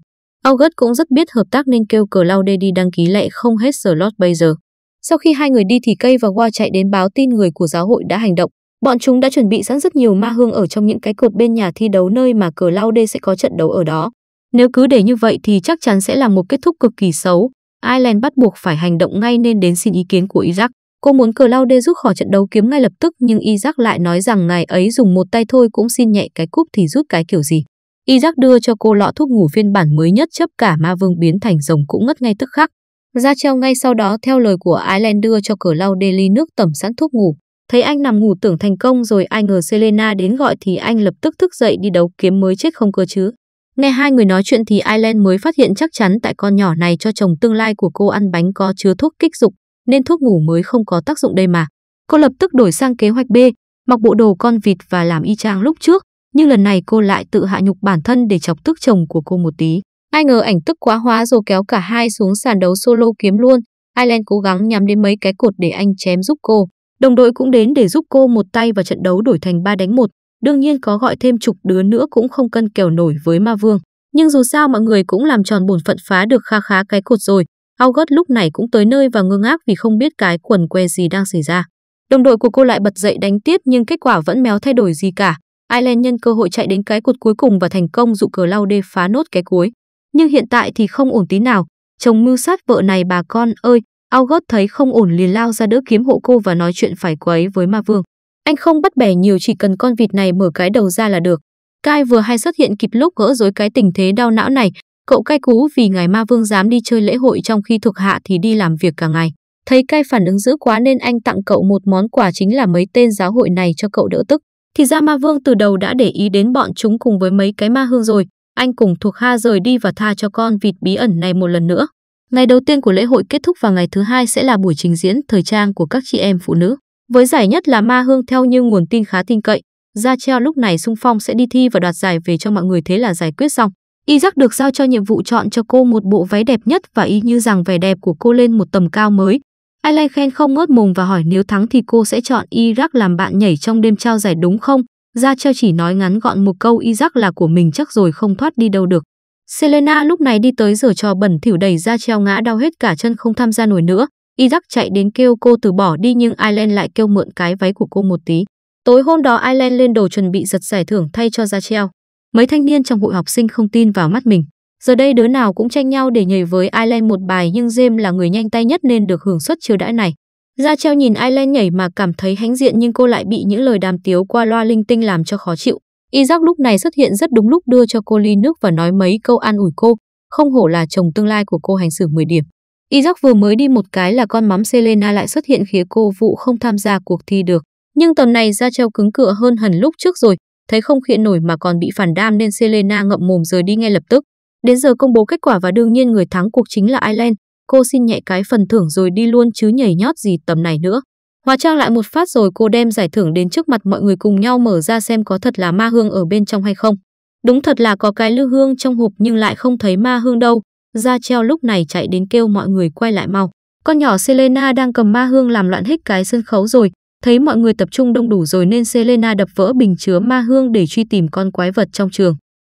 August cũng rất biết hợp tác nên kêu cờ Laude đi đăng ký lại không hết giờ lót bây giờ. Sau khi hai người đi thì Cây và Hoa chạy đến báo tin người của giáo hội đã hành động. Bọn chúng đã chuẩn bị sẵn rất nhiều ma hương ở trong những cái cột bên nhà thi đấu nơi mà cờ Laude sẽ có trận đấu ở đó. Nếu cứ để như vậy thì chắc chắn sẽ là một kết thúc cực kỳ xấu. Ireland bắt buộc phải hành động ngay nên đến xin ý kiến của Iraq. Cô muốn Cờ Lao Claude rút khỏi trận đấu kiếm ngay lập tức nhưng Iraq lại nói rằng ngài ấy dùng một tay thôi cũng xin nhẹ cái cúp thì rút cái kiểu gì. Iraq đưa cho cô lọ thuốc ngủ phiên bản mới nhất chấp cả ma vương biến thành rồng cũng ngất ngay tức khắc. Ra treo ngay sau đó theo lời của Ireland đưa cho Cờ Lao Claude ly nước tẩm sẵn thuốc ngủ. Thấy anh nằm ngủ tưởng thành công rồi ai ngờ Selena đến gọi thì anh lập tức thức dậy đi đấu kiếm mới chết không cơ chứ. Nghe hai người nói chuyện thì Ireland mới phát hiện chắc chắn tại con nhỏ này cho chồng tương lai của cô ăn bánh có chứa thuốc kích dục, nên thuốc ngủ mới không có tác dụng đây mà. Cô lập tức đổi sang kế hoạch B, mặc bộ đồ con vịt và làm y chang lúc trước, nhưng lần này cô lại tự hạ nhục bản thân để chọc tức chồng của cô một tí. Ai ngờ ảnh tức quá hóa rồi kéo cả hai xuống sàn đấu solo kiếm luôn. Ireland cố gắng nhắm đến mấy cái cột để anh chém giúp cô. Đồng đội cũng đến để giúp cô một tay và trận đấu đổi thành 3 đánh 1. Đương nhiên có gọi thêm chục đứa nữa cũng không cân kèo nổi với ma vương. Nhưng dù sao mọi người cũng làm tròn bổn phận phá được kha khá cái cột rồi. August lúc này cũng tới nơi và ngơ ngác vì không biết cái quần que gì đang xảy ra. Đồng đội của cô lại bật dậy đánh tiếp nhưng kết quả vẫn méo thay đổi gì cả. Ireland nhân cơ hội chạy đến cái cột cuối cùng và thành công dụ cờ lau đê phá nốt cái cuối. Nhưng hiện tại thì không ổn tí nào. Chồng mưu sát vợ này bà con ơi, August thấy không ổn liền lao ra đỡ kiếm hộ cô và nói chuyện phải quấy với ma vương. Anh không bắt bẻ nhiều chỉ cần con vịt này mở cái đầu ra là được. Cai vừa hay xuất hiện kịp lúc gỡ rối cái tình thế đau não này, cậu cai cú vì ngài ma vương dám đi chơi lễ hội trong khi thuộc hạ thì đi làm việc cả ngày. Thấy cai phản ứng dữ quá nên anh tặng cậu một món quà chính là mấy tên giáo hội này cho cậu đỡ tức. Thì ra ma vương từ đầu đã để ý đến bọn chúng cùng với mấy cái ma hương rồi. Anh cùng thuộc ha rời đi và tha cho con vịt bí ẩn này một lần nữa. Ngày đầu tiên của lễ hội kết thúc và ngày thứ hai sẽ là buổi trình diễn thời trang của các chị em phụ nữ. Với giải nhất là Ma Hương theo như nguồn tin khá tin cậy, Gia Treo lúc này sung phong sẽ đi thi và đoạt giải về cho mọi người thế là giải quyết xong. y Isaac được giao cho nhiệm vụ chọn cho cô một bộ váy đẹp nhất và ý như rằng vẻ đẹp của cô lên một tầm cao mới. Ailey khen không ngớt mồm và hỏi nếu thắng thì cô sẽ chọn y Iraq làm bạn nhảy trong đêm trao giải đúng không? Gia Treo chỉ nói ngắn gọn một câu y Isaac là của mình chắc rồi không thoát đi đâu được. Selena lúc này đi tới giờ trò bẩn thỉu đầy Gia Treo ngã đau hết cả chân không tham gia nổi nữa. Isaac chạy đến kêu cô từ bỏ đi nhưng Ireland lại kêu mượn cái váy của cô một tí. Tối hôm đó Ireland lên đồ chuẩn bị giật giải thưởng thay cho Ra Rachel. Mấy thanh niên trong hội học sinh không tin vào mắt mình. Giờ đây đứa nào cũng tranh nhau để nhảy với Ireland một bài nhưng James là người nhanh tay nhất nên được hưởng suất chiêu đãi này. Ra treo nhìn Ireland nhảy mà cảm thấy hãnh diện nhưng cô lại bị những lời đàm tiếu qua loa linh tinh làm cho khó chịu. Isaac lúc này xuất hiện rất đúng lúc đưa cho cô ly nước và nói mấy câu an ủi cô. Không hổ là chồng tương lai của cô hành xử 10 điểm. Isaac vừa mới đi một cái là con mắm Selena lại xuất hiện khiến cô vụ không tham gia cuộc thi được. Nhưng tuần này ra treo cứng cựa hơn hẳn lúc trước rồi, thấy không khiện nổi mà còn bị phản đam nên Selena ngậm mồm rời đi ngay lập tức. Đến giờ công bố kết quả và đương nhiên người thắng cuộc chính là Ireland. Cô xin nhẹ cái phần thưởng rồi đi luôn chứ nhảy nhót gì tầm này nữa. Hóa trang lại một phát rồi cô đem giải thưởng đến trước mặt mọi người cùng nhau mở ra xem có thật là ma hương ở bên trong hay không. Đúng thật là có cái lưu hương trong hộp nhưng lại không thấy ma hương đâu. Gia treo lúc này chạy đến kêu mọi người quay lại mau. Con nhỏ Selena đang cầm ma hương làm loạn hết cái sân khấu rồi. Thấy mọi người tập trung đông đủ rồi nên Selena đập vỡ bình chứa ma hương để truy tìm con quái vật trong trường.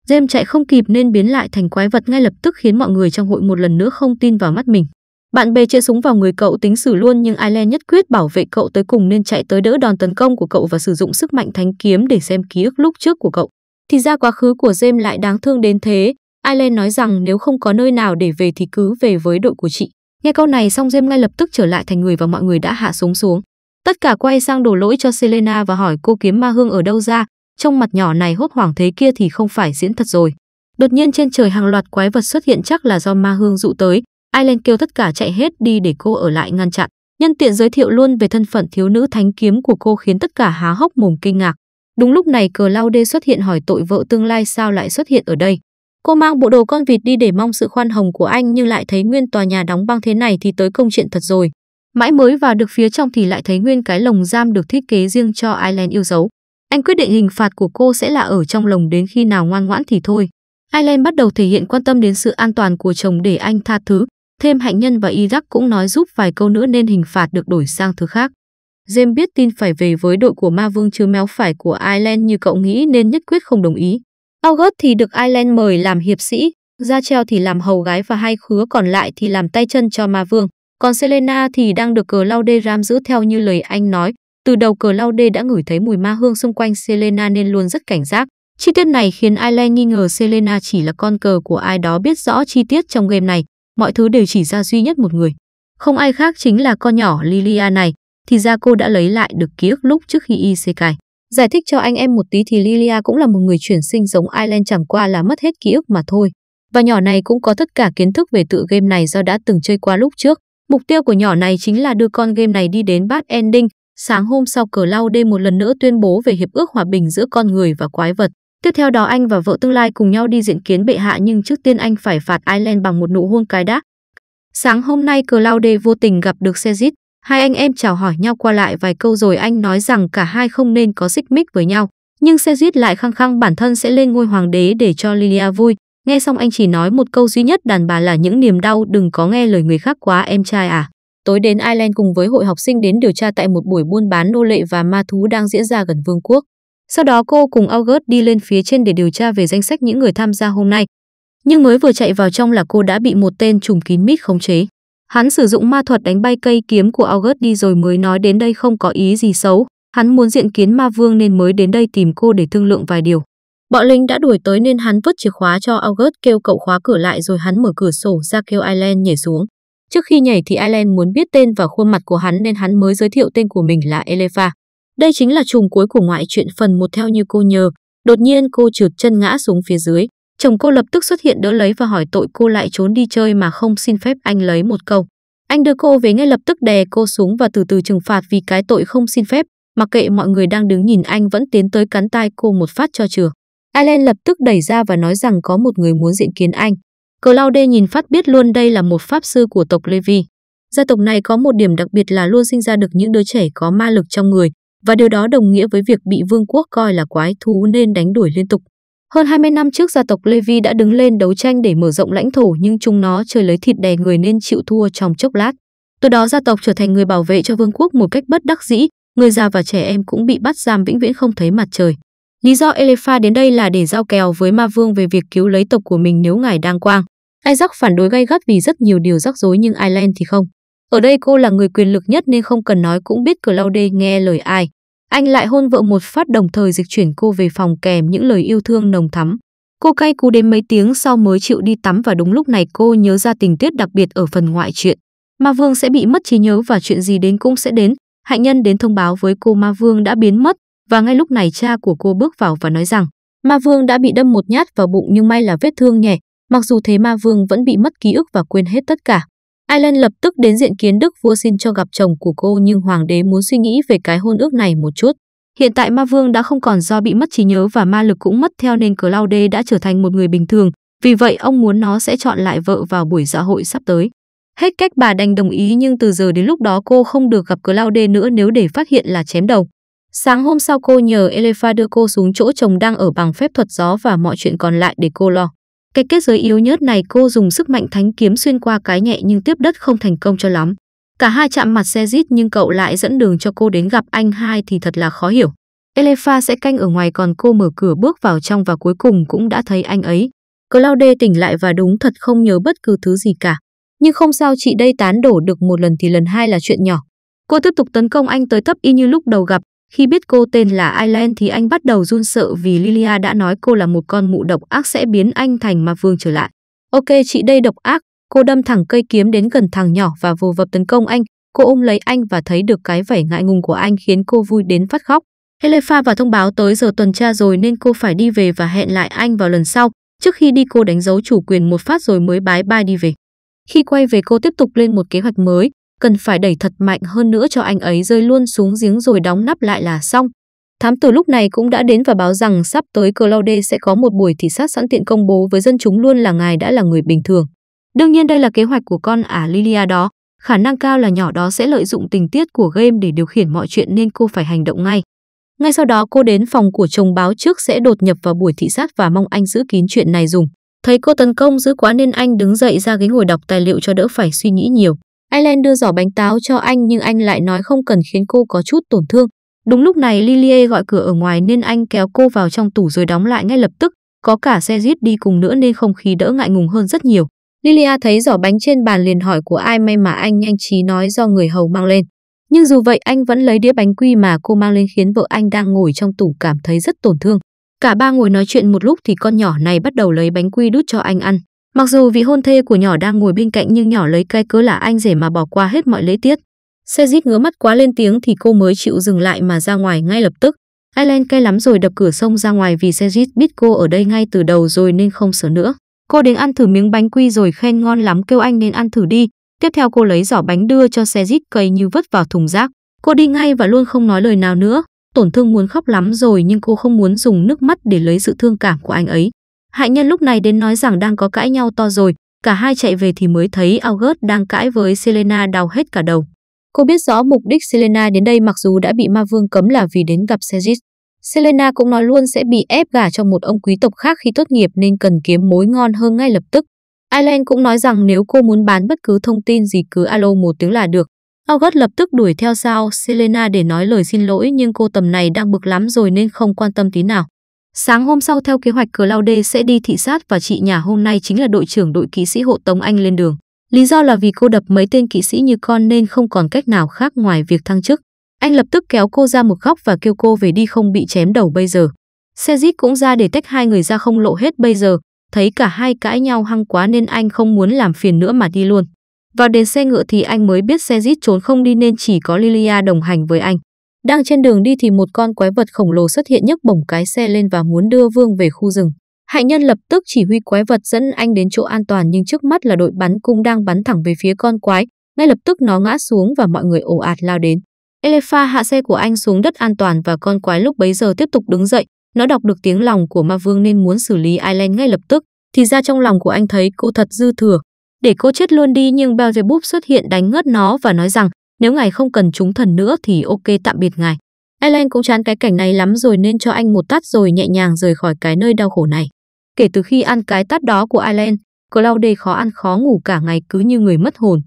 James chạy không kịp nên biến lại thành quái vật ngay lập tức khiến mọi người trong hội một lần nữa không tin vào mắt mình. Bạn bè chĩa súng vào người cậu tính xử luôn nhưng Ireland nhất quyết bảo vệ cậu tới cùng nên chạy tới đỡ đòn tấn công của cậu và sử dụng sức mạnh thánh kiếm để xem ký ức lúc trước của cậu. Thì ra quá khứ của James lại đáng thương đến thế, Ireland nói rằng nếu không có nơi nào để về thì cứ về với đội của chị. Nghe câu này xong James ngay lập tức trở lại thành người và mọi người đã hạ súng xuống. Tất cả quay sang đổ lỗi cho Selena và hỏi cô kiếm ma hương ở đâu ra, trong mặt nhỏ này hốt hoảng thế kia thì không phải diễn thật rồi. Đột nhiên trên trời hàng loạt quái vật xuất hiện chắc là do ma hương dụ tới, Ireland kêu tất cả chạy hết đi để cô ở lại ngăn chặn. Nhân tiện giới thiệu luôn về thân phận thiếu nữ thánh kiếm của cô khiến tất cả há hốc mồm kinh ngạc. Đúng lúc này cờ lao đê xuất hiện hỏi tội vợ tương lai sao lại xuất hiện ở đây. Cô mang bộ đồ con vịt đi để mong sự khoan hồng của anh nhưng lại thấy nguyên tòa nhà đóng băng thế này thì tới công chuyện thật rồi. Mãi mới vào được phía trong thì lại thấy nguyên cái lồng giam được thiết kế riêng cho Ireland yêu dấu. Anh quyết định hình phạt của cô sẽ là ở trong lồng đến khi nào ngoan ngoãn thì thôi. Ireland bắt đầu thể hiện quan tâm đến sự an toàn của chồng để anh tha thứ. Thêm hạnh nhân và Iraq cũng nói giúp vài câu nữa nên hình phạt được đổi sang thứ khác. James biết tin phải về với đội của ma vương chứ méo phải của Ireland như cậu nghĩ nên nhất quyết không đồng ý. August thì được Ireland mời làm hiệp sĩ, Gia Treo thì làm hầu gái và hai khứa còn lại thì làm tay chân cho ma vương. Còn Selena thì đang được cờ lau Laude ram giữ theo như lời anh nói. Từ đầu cờ lau Laude đã ngửi thấy mùi ma hương xung quanh Selena nên luôn rất cảnh giác. Chi tiết này khiến Ireland nghi ngờ Selena chỉ là con cờ của ai đó biết rõ chi tiết trong game này. Mọi thứ đều chỉ ra duy nhất một người. Không ai khác chính là con nhỏ Lilia này. Thì ra cô đã lấy lại được ký ức lúc trước khi y cài. Giải thích cho anh em một tí thì Lilia cũng là một người chuyển sinh giống Ireland chẳng qua là mất hết ký ức mà thôi. Và nhỏ này cũng có tất cả kiến thức về tựa game này do đã từng chơi qua lúc trước. Mục tiêu của nhỏ này chính là đưa con game này đi đến bad ending. Sáng hôm sau cờ Lau đêm một lần nữa tuyên bố về hiệp ước hòa bình giữa con người và quái vật. Tiếp theo đó anh và vợ tương lai cùng nhau đi diện kiến bệ hạ nhưng trước tiên anh phải phạt Ireland bằng một nụ hôn cái đá. Sáng hôm nay Claude vô tình gặp được Sezit, Hai anh em chào hỏi nhau qua lại vài câu rồi anh nói rằng cả hai không nên có xích mích với nhau, nhưng xe giết lại khăng khăng bản thân sẽ lên ngôi hoàng đế để cho Lilia vui. Nghe xong anh chỉ nói một câu duy nhất đàn bà là những niềm đau đừng có nghe lời người khác quá em trai à. Tối đến Ireland cùng với hội học sinh đến điều tra tại một buổi buôn bán nô lệ và ma thú đang diễn ra gần vương quốc. Sau đó cô cùng August đi lên phía trên để điều tra về danh sách những người tham gia hôm nay. Nhưng mới vừa chạy vào trong là cô đã bị một tên trùm kín mít khống chế. Hắn sử dụng ma thuật đánh bay cây kiếm của August đi rồi mới nói đến đây không có ý gì xấu. Hắn muốn diện kiến ma vương nên mới đến đây tìm cô để thương lượng vài điều. Bọn lính đã đuổi tới nên hắn vứt chìa khóa cho August kêu cậu khóa cửa lại rồi hắn mở cửa sổ ra kêu Ireland nhảy xuống. Trước khi nhảy thì Ireland muốn biết tên và khuôn mặt của hắn nên hắn mới giới thiệu tên của mình là Elefa. Đây chính là trùng cuối của ngoại truyện phần một theo như cô nhờ. Đột nhiên cô trượt chân ngã xuống phía dưới. Chồng cô lập tức xuất hiện đỡ lấy và hỏi tội cô lại trốn đi chơi mà không xin phép anh lấy một câu. Anh đưa cô về ngay lập tức đè cô xuống và từ từ trừng phạt vì cái tội không xin phép, mặc kệ mọi người đang đứng nhìn anh vẫn tiến tới cắn tai cô một phát cho chừa. Allen lập tức đẩy ra và nói rằng có một người muốn diện kiến anh. Claude nhìn phát biết luôn đây là một pháp sư của tộc Levi. Gia tộc này có một điểm đặc biệt là luôn sinh ra được những đứa trẻ có ma lực trong người, và điều đó đồng nghĩa với việc bị vương quốc coi là quái thú nên đánh đuổi liên tục. Hơn 20 năm trước gia tộc Levi đã đứng lên đấu tranh để mở rộng lãnh thổ nhưng chúng nó chơi lấy thịt đè người nên chịu thua trong chốc lát. Từ đó gia tộc trở thành người bảo vệ cho vương quốc một cách bất đắc dĩ, người già và trẻ em cũng bị bắt giam vĩnh viễn không thấy mặt trời. Lý do Elepha đến đây là để giao kèo với ma vương về việc cứu lấy tộc của mình nếu ngài đang quang. Isaac phản đối gay gắt vì rất nhiều điều rắc rối nhưng Ireland thì không. Ở đây cô là người quyền lực nhất nên không cần nói cũng biết Claude nghe lời ai. Anh lại hôn vợ một phát đồng thời dịch chuyển cô về phòng kèm những lời yêu thương nồng thắm. Cô cay cú đến mấy tiếng sau mới chịu đi tắm và đúng lúc này cô nhớ ra tình tiết đặc biệt ở phần ngoại truyện. Ma Vương sẽ bị mất trí nhớ và chuyện gì đến cũng sẽ đến. Hạnh nhân đến thông báo với cô Ma Vương đã biến mất và ngay lúc này cha của cô bước vào và nói rằng Ma Vương đã bị đâm một nhát vào bụng nhưng may là vết thương nhẹ. Mặc dù thế Ma Vương vẫn bị mất ký ức và quên hết tất cả. Ireland lập tức đến diện kiến Đức vua xin cho gặp chồng của cô nhưng hoàng đế muốn suy nghĩ về cái hôn ước này một chút. Hiện tại ma vương đã không còn do bị mất trí nhớ và ma lực cũng mất theo nên Claude đã trở thành một người bình thường, vì vậy ông muốn nó sẽ chọn lại vợ vào buổi dạ hội sắp tới. Hết cách bà đành đồng ý nhưng từ giờ đến lúc đó cô không được gặp Claude nữa nếu để phát hiện là chém đầu. Sáng hôm sau cô nhờ Elefa đưa cô xuống chỗ chồng đang ở bằng phép thuật gió và mọi chuyện còn lại để cô lo. Cái kết giới yếu nhất này cô dùng sức mạnh thánh kiếm xuyên qua cái nhẹ nhưng tiếp đất không thành công cho lắm. Cả hai chạm mặt xe rít nhưng cậu lại dẫn đường cho cô đến gặp anh hai thì thật là khó hiểu. Elefa sẽ canh ở ngoài còn cô mở cửa bước vào trong và cuối cùng cũng đã thấy anh ấy. Claude tỉnh lại và đúng thật không nhớ bất cứ thứ gì cả. Nhưng không sao chị đây tán đổ được một lần thì lần hai là chuyện nhỏ. Cô tiếp tục tấn công anh tới thấp y như lúc đầu gặp khi biết cô tên là Aileen thì anh bắt đầu run sợ vì Lilia đã nói cô là một con mụ độc ác sẽ biến anh thành ma vương trở lại. Ok chị đây độc ác, cô đâm thẳng cây kiếm đến gần thằng nhỏ và vồ vập tấn công anh. Cô ôm lấy anh và thấy được cái vẻ ngại ngùng của anh khiến cô vui đến phát khóc. Helefa và thông báo tới giờ tuần tra rồi nên cô phải đi về và hẹn lại anh vào lần sau. Trước khi đi cô đánh dấu chủ quyền một phát rồi mới bái bai đi về. Khi quay về cô tiếp tục lên một kế hoạch mới, cần phải đẩy thật mạnh hơn nữa cho anh ấy rơi luôn xuống giếng rồi đóng nắp lại là xong. Thám tử lúc này cũng đã đến và báo rằng sắp tới Claude sẽ có một buổi thị sát sẵn tiện công bố với dân chúng luôn là ngài đã là người bình thường. Đương nhiên đây là kế hoạch của con ả Lilia đó, khả năng cao là nhỏ đó sẽ lợi dụng tình tiết của game để điều khiển mọi chuyện nên cô phải hành động ngay. Ngay sau đó cô đến phòng của chồng báo trước sẽ đột nhập vào buổi thị sát và mong anh giữ kín chuyện này dùng. Thấy cô tấn công dữ quá nên anh đứng dậy ra ghế ngồi đọc tài liệu cho đỡ phải suy nghĩ nhiều. Ireland đưa giỏ bánh táo cho anh nhưng anh lại nói không cần khiến cô có chút tổn thương. Đúng lúc này Lilie gọi cửa ở ngoài nên anh kéo cô vào trong tủ rồi đóng lại ngay lập tức. Có cả xe jeep đi cùng nữa nên không khí đỡ ngại ngùng hơn rất nhiều. Lilia thấy giỏ bánh trên bàn liền hỏi của ai may mà anh nhanh trí nói do người hầu mang lên. Nhưng dù vậy anh vẫn lấy đĩa bánh quy mà cô mang lên khiến vợ anh đang ngồi trong tủ cảm thấy rất tổn thương. Cả ba ngồi nói chuyện một lúc thì con nhỏ này bắt đầu lấy bánh quy đút cho anh ăn. Mặc dù vị hôn thê của nhỏ đang ngồi bên cạnh nhưng nhỏ lấy cái cớ là anh rể mà bỏ qua hết mọi lễ tiết. Xe rít ngứa mắt quá lên tiếng thì cô mới chịu dừng lại mà ra ngoài ngay lập tức. Aileen cay lắm rồi đập cửa sông ra ngoài vì xe rít biết cô ở đây ngay từ đầu rồi nên không sợ nữa. Cô đến ăn thử miếng bánh quy rồi khen ngon lắm kêu anh nên ăn thử đi. Tiếp theo cô lấy giỏ bánh đưa cho xe rít cây như vứt vào thùng rác. Cô đi ngay và luôn không nói lời nào nữa. Tổn thương muốn khóc lắm rồi nhưng cô không muốn dùng nước mắt để lấy sự thương cảm của anh ấy. Hại nhân lúc này đến nói rằng đang có cãi nhau to rồi, cả hai chạy về thì mới thấy August đang cãi với Selena đau hết cả đầu. Cô biết rõ mục đích Selena đến đây mặc dù đã bị ma vương cấm là vì đến gặp Segis. Selena cũng nói luôn sẽ bị ép gả cho một ông quý tộc khác khi tốt nghiệp nên cần kiếm mối ngon hơn ngay lập tức. Ailen cũng nói rằng nếu cô muốn bán bất cứ thông tin gì cứ alo một tiếng là được. August lập tức đuổi theo sau Selena để nói lời xin lỗi nhưng cô tầm này đang bực lắm rồi nên không quan tâm tí nào. Sáng hôm sau theo kế hoạch Cờ Đê sẽ đi thị sát và chị nhà hôm nay chính là đội trưởng đội kỵ sĩ hộ Tống Anh lên đường. Lý do là vì cô đập mấy tên kỵ sĩ như con nên không còn cách nào khác ngoài việc thăng chức. Anh lập tức kéo cô ra một góc và kêu cô về đi không bị chém đầu bây giờ. Xe jeep cũng ra để tách hai người ra không lộ hết bây giờ. Thấy cả hai cãi nhau hăng quá nên anh không muốn làm phiền nữa mà đi luôn. Vào đến xe ngựa thì anh mới biết xe jeep trốn không đi nên chỉ có Lilia đồng hành với anh. Đang trên đường đi thì một con quái vật khổng lồ xuất hiện nhấc bổng cái xe lên và muốn đưa Vương về khu rừng. Hạnh nhân lập tức chỉ huy quái vật dẫn anh đến chỗ an toàn nhưng trước mắt là đội bắn cung đang bắn thẳng về phía con quái. Ngay lập tức nó ngã xuống và mọi người ồ ạt lao đến. Elepha hạ xe của anh xuống đất an toàn và con quái lúc bấy giờ tiếp tục đứng dậy. Nó đọc được tiếng lòng của ma vương nên muốn xử lý Island ngay lập tức. Thì ra trong lòng của anh thấy cô thật dư thừa. Để cô chết luôn đi nhưng Belzebub xuất hiện đánh ngất nó và nói rằng nếu ngài không cần chúng thần nữa thì ok tạm biệt ngài. Ellen cũng chán cái cảnh này lắm rồi nên cho anh một tát rồi nhẹ nhàng rời khỏi cái nơi đau khổ này. Kể từ khi ăn cái tát đó của Ellen, Claude khó ăn khó ngủ cả ngày cứ như người mất hồn.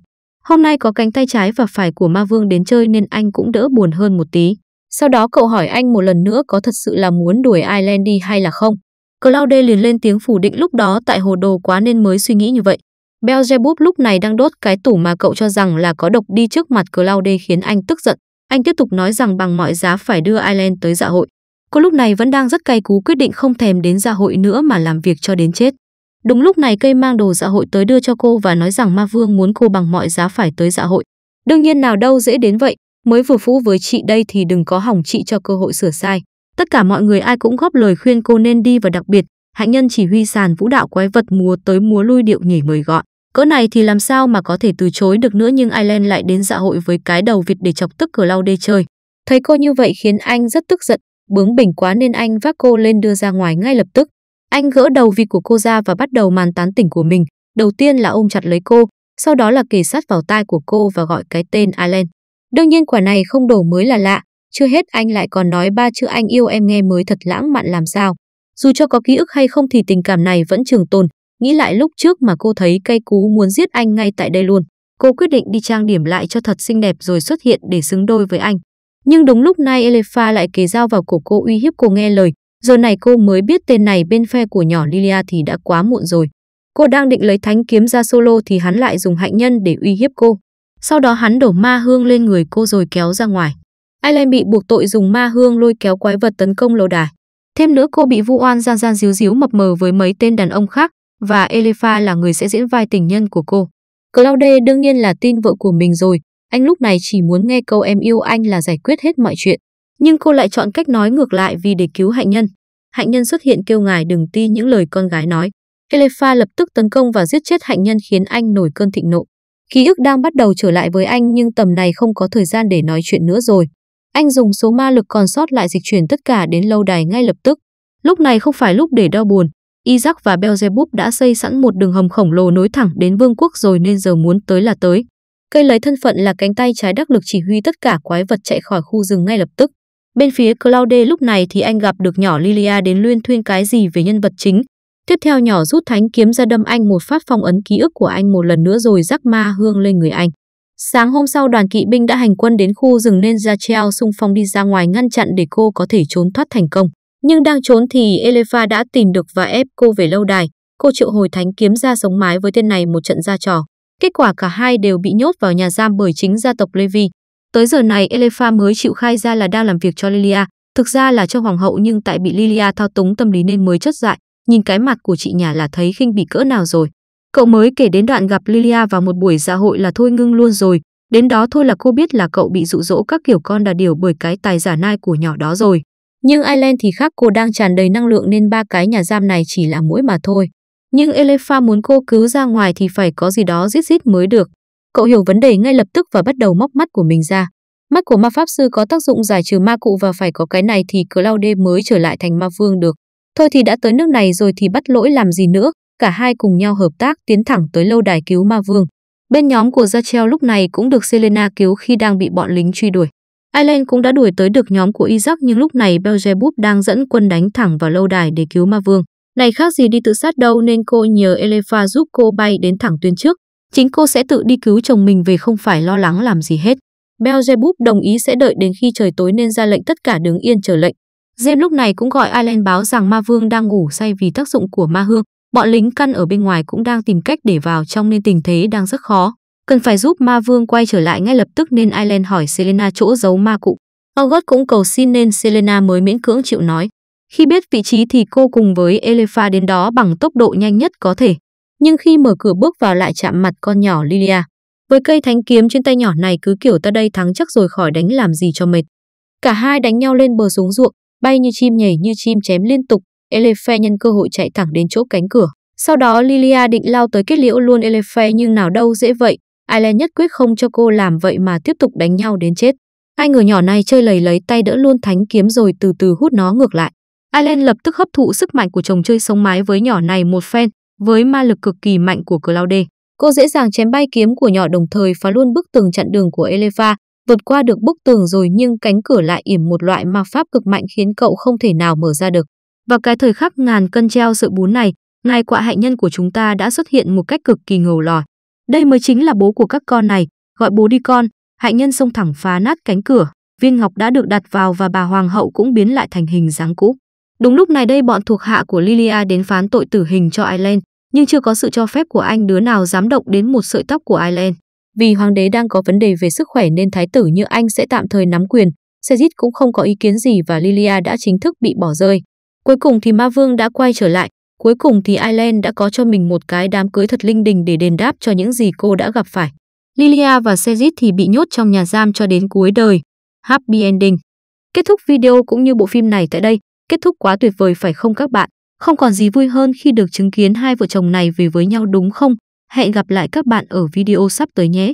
Hôm nay có cánh tay trái và phải của ma vương đến chơi nên anh cũng đỡ buồn hơn một tí. Sau đó cậu hỏi anh một lần nữa có thật sự là muốn đuổi Ireland đi hay là không. Claude liền lên tiếng phủ định lúc đó tại hồ đồ quá nên mới suy nghĩ như vậy. Beelzebub lúc này đang đốt cái tủ mà cậu cho rằng là có độc đi trước mặt Claude khiến anh tức giận. Anh tiếp tục nói rằng bằng mọi giá phải đưa Ireland tới dạ hội. Cô lúc này vẫn đang rất cay cú quyết định không thèm đến dạ hội nữa mà làm việc cho đến chết. Đúng lúc này cây mang đồ dạ hội tới đưa cho cô và nói rằng ma vương muốn cô bằng mọi giá phải tới dạ hội. Đương nhiên nào đâu dễ đến vậy, mới vừa phũ với chị đây thì đừng có hỏng chị cho cơ hội sửa sai. Tất cả mọi người ai cũng góp lời khuyên cô nên đi và đặc biệt, hạnh nhân chỉ huy sàn vũ đạo quái vật múa tới múa lui điệu nhảy mời gọi. Cỡ này thì làm sao mà có thể từ chối được nữa nhưng Ireland lại đến dạ hội với cái đầu vịt để chọc tức lau đê chơi. Thấy cô như vậy khiến anh rất tức giận, bướng bỉnh quá nên anh vác cô lên đưa ra ngoài ngay lập tức. Anh gỡ đầu vịt của cô ra và bắt đầu màn tán tỉnh của mình. Đầu tiên là ôm chặt lấy cô, sau đó là kề sát vào tai của cô và gọi cái tên Ireland. Đương nhiên quả này không đổ mới là lạ, chưa hết anh lại còn nói ba chữ anh yêu em nghe mới thật lãng mạn làm sao. Dù cho có ký ức hay không thì tình cảm này vẫn trường tồn, Nghĩ lại lúc trước mà cô thấy cây cú muốn giết anh ngay tại đây luôn. Cô quyết định đi trang điểm lại cho thật xinh đẹp rồi xuất hiện để xứng đôi với anh. Nhưng đúng lúc này Elepha lại kề dao vào cổ cô uy hiếp cô nghe lời. Giờ này cô mới biết tên này bên phe của nhỏ Lilia thì đã quá muộn rồi. Cô đang định lấy thánh kiếm ra solo thì hắn lại dùng hạnh nhân để uy hiếp cô. Sau đó hắn đổ ma hương lên người cô rồi kéo ra ngoài. Aileen bị buộc tội dùng ma hương lôi kéo quái vật tấn công lâu đài. Thêm nữa cô bị vu oan gian gian díu díu mập mờ với mấy tên đàn ông khác, và Elifa là người sẽ diễn vai tình nhân của cô. Claude đương nhiên là tin vợ của mình rồi, anh lúc này chỉ muốn nghe câu em yêu anh là giải quyết hết mọi chuyện. Nhưng cô lại chọn cách nói ngược lại vì để cứu hạnh nhân. Hạnh nhân xuất hiện kêu ngài đừng tin những lời con gái nói. Elifa lập tức tấn công và giết chết hạnh nhân khiến anh nổi cơn thịnh nộ. Ký ức đang bắt đầu trở lại với anh nhưng tầm này không có thời gian để nói chuyện nữa rồi. Anh dùng số ma lực còn sót lại dịch chuyển tất cả đến lâu đài ngay lập tức. Lúc này không phải lúc để đau buồn, Isaac và Beelzebub đã xây sẵn một đường hầm khổng lồ nối thẳng đến vương quốc rồi nên giờ muốn tới là tới. Cây lấy thân phận là cánh tay trái đắc lực chỉ huy tất cả quái vật chạy khỏi khu rừng ngay lập tức. Bên phía Claude lúc này thì anh gặp được nhỏ Lilia đến luyên thuyên cái gì về nhân vật chính. Tiếp theo nhỏ rút thánh kiếm ra đâm anh một phát phong ấn ký ức của anh một lần nữa rồi rắc ma hương lên người anh. Sáng hôm sau đoàn kỵ binh đã hành quân đến khu rừng nên Ra Treo xung phong đi ra ngoài ngăn chặn để cô có thể trốn thoát thành công. Nhưng đang trốn thì Elefa đã tìm được và ép cô về lâu đài. Cô triệu hồi thánh kiếm ra sống mái với tên này một trận ra trò. Kết quả cả hai đều bị nhốt vào nhà giam bởi chính gia tộc Levi. Tới giờ này Elefa mới chịu khai ra là đang làm việc cho Lilia, thực ra là cho hoàng hậu nhưng tại bị Lilia thao túng tâm lý nên mới chốt dại, nhìn cái mặt của chị nhà là thấy khinh bị cỡ nào rồi. Cậu mới kể đến đoạn gặp Lilia vào một buổi dạ hội là thôi ngưng luôn rồi, đến đó thôi là cô biết là cậu bị dụ dỗ các kiểu con đà điều bởi cái tài giả nai của nhỏ đó rồi. Nhưng Ireland thì khác cô đang tràn đầy năng lượng nên ba cái nhà giam này chỉ là mũi mà thôi. Nhưng Elefa muốn cô cứu ra ngoài thì phải có gì đó rít rít mới được. Cậu hiểu vấn đề ngay lập tức và bắt đầu móc mắt của mình ra. Mắt của ma pháp sư có tác dụng giải trừ ma cụ và phải có cái này thì Claude mới trở lại thành ma vương được. Thôi thì đã tới nước này rồi thì bắt lỗi làm gì nữa, cả hai cùng nhau hợp tác tiến thẳng tới lâu đài cứu ma vương. Bên nhóm của Rachel lúc này cũng được Selena cứu khi đang bị bọn lính truy đuổi. Ireland cũng đã đuổi tới được nhóm của Isaac nhưng lúc này Belzebub đang dẫn quân đánh thẳng vào lâu đài để cứu ma vương. Này khác gì đi tự sát đâu nên cô nhờ Elefa giúp cô bay đến thẳng tuyến trước. Chính cô sẽ tự đi cứu chồng mình về không phải lo lắng làm gì hết. Belzebub đồng ý sẽ đợi đến khi trời tối nên ra lệnh tất cả đứng yên chờ lệnh. James lúc này cũng gọi Ireland báo rằng ma vương đang ngủ say vì tác dụng của ma hương. Bọn lính căn ở bên ngoài cũng đang tìm cách để vào trong nên tình thế đang rất khó. Cần phải giúp ma vương quay trở lại ngay lập tức nên Ireland hỏi Selena chỗ giấu ma cụ. August cũng cầu xin nên Selena mới miễn cưỡng chịu nói. Khi biết vị trí thì cô cùng với elepha đến đó bằng tốc độ nhanh nhất có thể. Nhưng khi mở cửa bước vào lại chạm mặt con nhỏ Lilia. Với cây thánh kiếm trên tay nhỏ này cứ kiểu ta đây thắng chắc rồi khỏi đánh làm gì cho mệt. Cả hai đánh nhau lên bờ xuống ruộng, bay như chim nhảy như chim chém liên tục. elepha nhân cơ hội chạy thẳng đến chỗ cánh cửa. Sau đó Lilia định lao tới kết liễu luôn elepha nhưng nào đâu dễ vậy. Ireland nhất quyết không cho cô làm vậy mà tiếp tục đánh nhau đến chết. Hai người nhỏ này chơi lầy lấy tay đỡ luôn thánh kiếm rồi từ từ hút nó ngược lại. Ireland lập tức hấp thụ sức mạnh của chồng chơi sống mái với nhỏ này một phen, với ma lực cực kỳ mạnh của Claude. Cô dễ dàng chém bay kiếm của nhỏ đồng thời phá luôn bức tường chặn đường của Eleva, vượt qua được bức tường rồi nhưng cánh cửa lại ỉm một loại ma pháp cực mạnh khiến cậu không thể nào mở ra được. Vào cái thời khắc ngàn cân treo sợi bún này, ngài quạ hạnh nhân của chúng ta đã xuất hiện một cách cực kỳ ngầu lòi. Đây mới chính là bố của các con này, gọi bố đi con, hạnh nhân xông thẳng phá nát cánh cửa, viên ngọc đã được đặt vào và bà hoàng hậu cũng biến lại thành hình dáng cũ. Đúng lúc này đây bọn thuộc hạ của Lilia đến phán tội tử hình cho Ireland, nhưng chưa có sự cho phép của anh đứa nào dám động đến một sợi tóc của Ireland. Vì hoàng đế đang có vấn đề về sức khỏe nên thái tử như anh sẽ tạm thời nắm quyền, Sejit cũng không có ý kiến gì và Lilia đã chính thức bị bỏ rơi. Cuối cùng thì ma vương đã quay trở lại, Cuối cùng thì Aileen đã có cho mình một cái đám cưới thật linh đình để đền đáp cho những gì cô đã gặp phải. Lilia và Sejit thì bị nhốt trong nhà giam cho đến cuối đời. Happy ending. Kết thúc video cũng như bộ phim này tại đây. Kết thúc quá tuyệt vời phải không các bạn? Không còn gì vui hơn khi được chứng kiến hai vợ chồng này về với nhau đúng không? Hẹn gặp lại các bạn ở video sắp tới nhé!